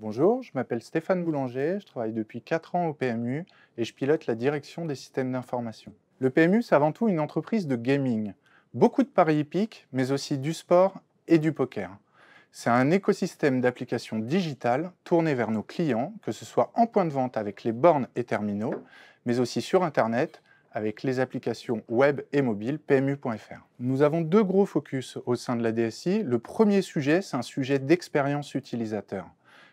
Bonjour, je m'appelle Stéphane Boulanger, je travaille depuis 4 ans au PMU et je pilote la direction des systèmes d'information. Le PMU, c'est avant tout une entreprise de gaming. Beaucoup de paris hippiques, mais aussi du sport et du poker. C'est un écosystème d'applications digitales tournées vers nos clients, que ce soit en point de vente avec les bornes et terminaux, mais aussi sur Internet avec les applications web et mobile PMU.fr. Nous avons deux gros focus au sein de la DSI. Le premier sujet, c'est un sujet d'expérience utilisateur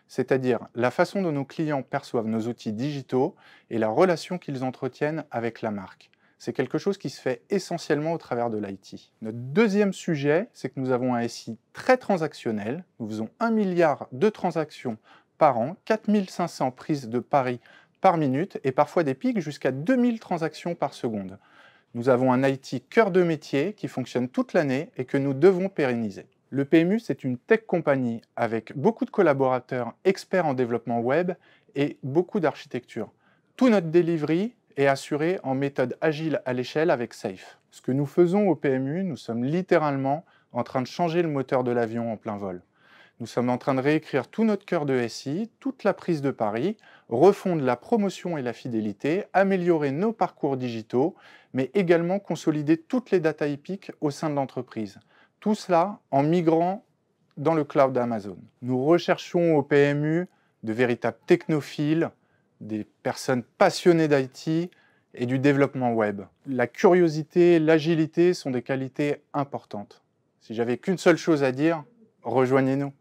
c'est-à-dire la façon dont nos clients perçoivent nos outils digitaux et la relation qu'ils entretiennent avec la marque. C'est quelque chose qui se fait essentiellement au travers de l'IT. Notre deuxième sujet, c'est que nous avons un SI très transactionnel. Nous faisons 1 milliard de transactions par an, 4500 prises de paris par minute et parfois des pics jusqu'à 2000 transactions par seconde. Nous avons un IT cœur de métier qui fonctionne toute l'année et que nous devons pérenniser. Le PMU, c'est une tech compagnie avec beaucoup de collaborateurs experts en développement web et beaucoup d'architecture. Tout notre delivery est assuré en méthode agile à l'échelle avec SAFE. Ce que nous faisons au PMU, nous sommes littéralement en train de changer le moteur de l'avion en plein vol. Nous sommes en train de réécrire tout notre cœur de SI, toute la prise de Paris, refondre la promotion et la fidélité, améliorer nos parcours digitaux, mais également consolider toutes les data hippiques au sein de l'entreprise. Tout cela en migrant dans le cloud Amazon. Nous recherchons au PMU de véritables technophiles, des personnes passionnées d'IT et du développement web. La curiosité l'agilité sont des qualités importantes. Si j'avais qu'une seule chose à dire, rejoignez-nous.